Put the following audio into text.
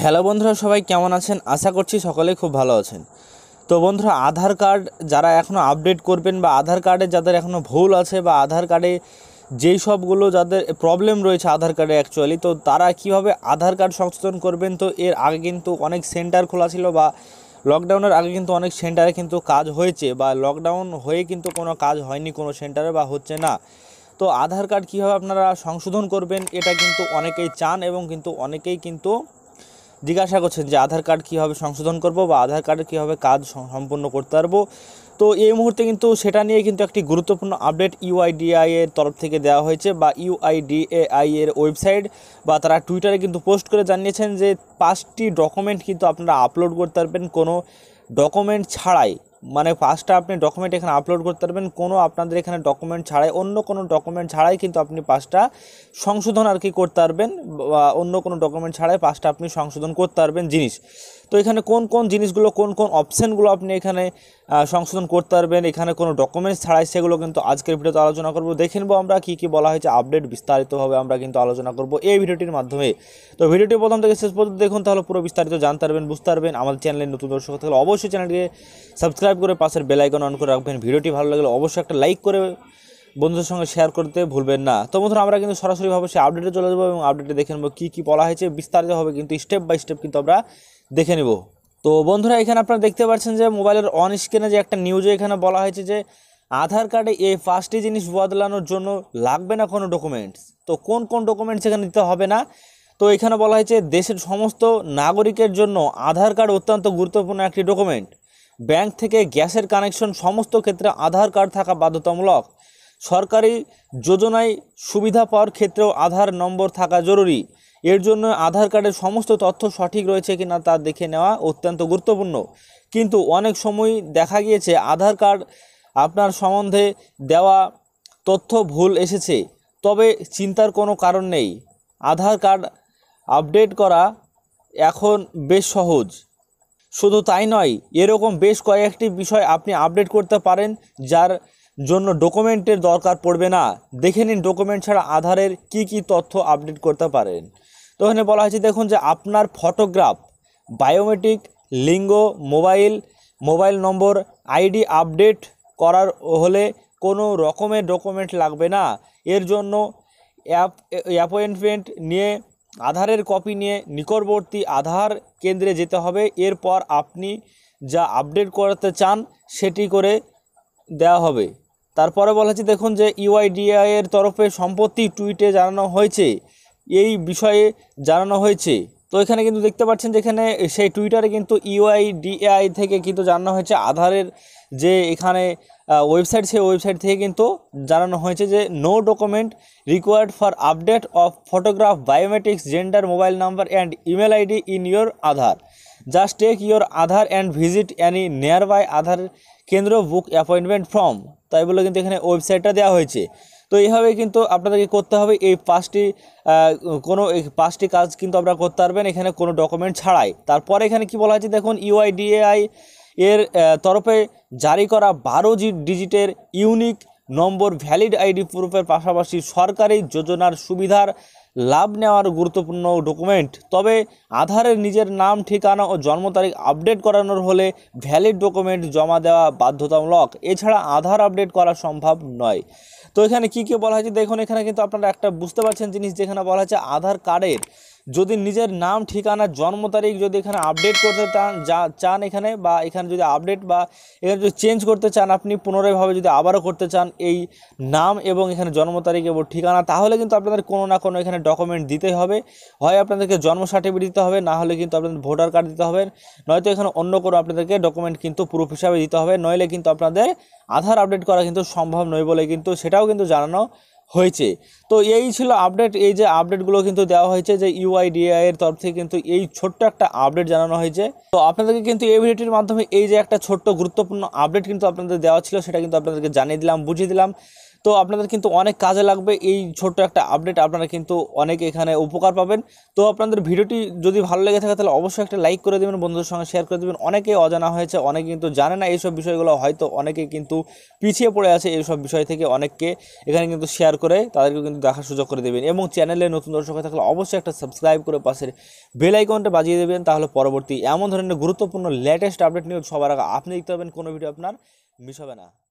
hello বন্ধুরা সবাই কেমন আছেন আশা করছি সকলে খুব ভালো আছেন তো বন্ধুরা আধার কার্ড যারা এখনও আপডেট করবেন বা আধার কার্ডে যাদের এখনও ভুল আছে বা আধার কার্ডে যেই সবগুলো যাদের প্রবলেম রয়েছে আধার কার্ডে অ্যাকচুয়ালি তো তারা কিভাবে আধার কার্ড সংশোধন করবেন তো এর আগে কিন্তু অনেক সেন্টার খোলা ছিল বা লকডাউনের আগে কিন্তু অনেক সেন্টারে কিন্তু কাজ হয়েছে বা লকডাউন হয়ে কিন্তু কোনো কাজ হয়নি কোনো সেন্টারে বা হচ্ছে না তো আধার কার্ড কীভাবে আপনারা সংশোধন করবেন এটা কিন্তু অনেকেই চান এবং কিন্তু অনেকেই কিন্তু জিজ্ঞাসা করছেন যে আধার কার্ড কীভাবে সংশোধন করব বা আধার কার্ডে কীভাবে কাজ সম্পূর্ণ করতে পারবো তো এই মুহূর্তে কিন্তু সেটা নিয়ে কিন্তু একটি গুরুত্বপূর্ণ আপডেট ইউআইডিআই এর তরফ থেকে দেওয়া হয়েছে বা ইউআইডিএআই এর ওয়েবসাইট বা তারা টুইটারে কিন্তু পোস্ট করে জানিয়েছেন যে পাঁচটি ডকুমেন্ট কিন্তু আপনারা আপলোড করতে পারবেন কোনো ডকুমেন্ট ছাড়াই মানে ফার্স্টে আপনি ডকুমেন্ট এখানে আপলোড করতে পারবেন কোনো আপনাদের এখানে ডকুমেন্ট ছাড়াই অন্য কোনো ডকুমেন্ট ছাড়াই কিন্তু আপনি পাসটা সংশোধন আর কি করতে পারবেন বা অন্য কোনো ডকুমেন্ট ছাড়াই পাসটা আপনি সংশোধন করতে পারবেন জিনিস তো এখানে কোন কোন জিনিসগুলো কোন কোন অপশানগুলো আপনি এখানে সংশোধন করতে পারবেন এখানে কোনো ডকুমেন্টস ছাড়াই সেগুলো কিন্তু আজকের ভিডিওতে আলোচনা করব দেখে নেবো আমরা কী কী বলা হয়েছে আপডেট বিস্তারিতভাবে আমরা কিন্তু আলোচনা করব এই ভিডিওটির মাধ্যমে তো ভিডিওটি প্রথম থেকে শেষ পর্যন্ত দেখুন তাহলে পুরো বিস্তারিত জানতে পারবেন বুঝতে পারবেন আমাদের চ্যানেলের নতুন দর্শক থাকলে অবশ্যই অবশ্যই চ্যানেলটিকে সাবস্ক্রাইব করে পাশের বেলাইকন অন করে রাখবেন ভিডিওটি ভালো লাগলে অবশ্যই একটা লাইক করে বন্ধুদের সঙ্গে শেয়ার করতে ভুলবেন না তো বন্ধুরা আমরা কিন্তু সরাসরিভাবে সেই আপডেটে চলে যাবো এবং আপডেটে দেখে নেবো কী কী বলা হয়েছে বিস্তারিত হবে কিন্তু স্টেপ বাই স্টেপ কিন্তু আমরা দেখে নেব তো বন্ধুরা এখানে আপনারা দেখতে পাচ্ছেন যে মোবাইলের অন স্ক্রিনে যে একটা নিউজে এখানে বলা হয়েছে যে আধার কার্ডে এই পাঁচটি জিনিস বদলানোর জন্য লাগবে না কোনো ডকুমেন্টস তো কোন কোন ডকুমেন্টস এখানে দিতে হবে না তো এখানে বলা হয়েছে দেশের সমস্ত নাগরিকের জন্য আধার কার্ড অত্যন্ত গুরুত্বপূর্ণ একটি ডকুমেন্ট ব্যাংক থেকে গ্যাসের কানেকশন সমস্ত ক্ষেত্রে আধার কার্ড থাকা বাধ্যতামূলক সরকারি যোজনায় সুবিধা পাওয়ার ক্ষেত্রেও আধার নম্বর থাকা জরুরি এর জন্য আধার কার্ডের সমস্ত তথ্য সঠিক রয়েছে কিনা তা দেখে নেওয়া অত্যন্ত গুরুত্বপূর্ণ কিন্তু অনেক সময় দেখা গিয়েছে আধার কার্ড আপনার সম্বন্ধে দেওয়া তথ্য ভুল এসেছে তবে চিন্তার কোনো কারণ নেই আধার কার্ড আপডেট করা এখন বেশ সহজ শুধু তাই নয় এরকম বেশ কয়েকটি বিষয় আপনি আপডেট করতে পারেন যার জন্য ডকুমেন্টের দরকার পড়বে না দেখে নিন ডকুমেন্ট ছাড়া আধারের কি কি তথ্য আপডেট করতে পারেন তো এখানে বলা হয়েছে দেখুন যে আপনার ফটোগ্রাফ বায়োমেট্রিক লিঙ্গ mobile mobile number ID update করার হলে কোনো রকমের ডকুমেন্ট লাগবে না এর জন্য অ্যাপ অ্যাপয়েন্টমেন্ট নিয়ে আধারের কপি নিয়ে নিকটবর্তী আধার কেন্দ্রে যেতে হবে এরপর আপনি যা আপডেট করতে চান সেটি করে দেওয়া হবে তারপরে বলা হচ্ছে দেখুন যে ইউআইডিআই এর তরফে সম্পত্তি টুইটে জানানো হয়েছে এই বিষয়ে জানানো হয়েছে তো এখানে কিন্তু দেখতে পাচ্ছেন যেখানে সেই টুইটারে কিন্তু ইউআইডিআই থেকে কিন্তু জানানো হয়েছে আধারের যে এখানে ওয়েবসাইট সেই ওয়েবসাইট থেকে কিন্তু জানানো হয়েছে যে no document required for update of photograph biometrics gender mobile number and email ID in your Aadhaar just take your Aadhaar and visit any nearby Aadhaar কেন্দ্র বুক অ্যাপয়েন্টমেন্ট ফর্ম তাই বলে কিন্তু এখানে ওয়েবসাইটটা দেওয়া হয়েছে তো এইভাবে কিন্তু আপনাদেরকে করতে হবে এই পাঁচটি কোনো পাঁচটি কাজ কিন্তু আপনারা করতে পারবেন এখানে কোনো ডকুমেন্ট ছাড়াই তারপরে এখানে কি বলা হয়েছে দেখুন ইউআইডিএআই এর তরফে জারি করা বারো ডিজিটের ইউনিক নম্বর ভ্যালিড আইডি প্রুফের পাশাপাশি সরকারি যোজনার সুবিধার লাভ নেওয়ার গুরুত্বপূর্ণ ডকুমেন্ট তবে আধারের নিজের নাম ঠিকানা ও জন্ম তারিখ আপডেট করানোর হলে ভ্যালিড ডকুমেন্ট জমা দেওয়া বাধ্যতামূলক এছাড়া আধার আপডেট করা সম্ভব নয় তো এখানে কি কি বলা হয়েছে দেখুন এখানে কিন্তু আপনারা একটা বুঝতে পারছেন জিনিস যেখানে বলা হয়েছে আধার কার্ডের যদি নিজের নাম ঠিকানা জন্ম তারিখ যদি এখানে আপডেট করতে চান এখানে বা এখানে যদি আপডেট বা এখানে যদি চেঞ্জ করতে চান আপনি পুনরায়ভাবে যদি আবারও করতে চান এই নাম এবং এখানে জন্ম তারিখ এবং ঠিকানা তাহলে কিন্তু আপনাদের কোনো না কোনো এখানে ডকুমেন্ট দিতে হবে হয় আপনাদেরকে জন্ম সার্টিফিকেট দিতে হবে না হলে কিন্তু আপনাদের ভোটার কার্ড দিতে হবে নয়তো এখানে অন্য কোনো আপনাদেরকে ডকুমেন্ট কিন্তু প্রুফ হিসাবে দিতে হবে নইলে কিন্তু আপনাদের আধার আপডেট করা কিন্তু সম্ভব নয় বলে কিন্তু সেটাও সেটাও কিন্তু জানানো হয়েছে তো এই ছিল আপডেট এই যে আপডেটগুলো কিন্তু দেওয়া হয়েছে যে ইউআইডিআই এর তরফ থেকে কিন্তু এই ছোট্ট একটা আপডেট জানানো হয়েছে তো আপনাদেরকে কিন্তু এই ভিডিওটির মাধ্যমে এই যে একটা ছোট্ট গুরুত্বপূর্ণ আপডেট কিন্তু আপনাদের দেওয়া ছিল সেটা কিন্তু আপনাদেরকে জানিয়ে দিলাম বুঝিয়ে দিলাম তো আপনাদের কিন্তু অনেক কাজে লাগবে এই ছোট্ট একটা আপডেট আপনারা কিন্তু অনেক এখানে উপকার পাবেন তো আপনাদের ভিডিওটি যদি ভালো লেগে থাকে তাহলে অবশ্যই একটা লাইক করে দেবেন বন্ধুদের সঙ্গে শেয়ার করে দেবেন অনেকে অজানা হয়েছে অনেকে কিন্তু জানে না এইসব বিষয়গুলো হয়তো অনেকে কিন্তু পিছিয়ে পড়ে আছে এইসব বিষয় থেকে অনেককে এখানে কিন্তু শেয়ার করে তাদেরকে কিন্তু দেখার সুযোগ করে দেবেন এবং চ্যানেলে নতুন দর্শক থাকলে অবশ্যই একটা সাবস্ক্রাইব করে পাশের বেল আইকনটা বাজিয়ে দেবেন তাহলে পরবর্তী এমন ধরনের গুরুত্বপূর্ণ লেটেস্ট আপডেট নিয়ে সবার আগে আপনি দেখতে পাবেন কোনো ভিডিও আপনার মিশাবে হবে না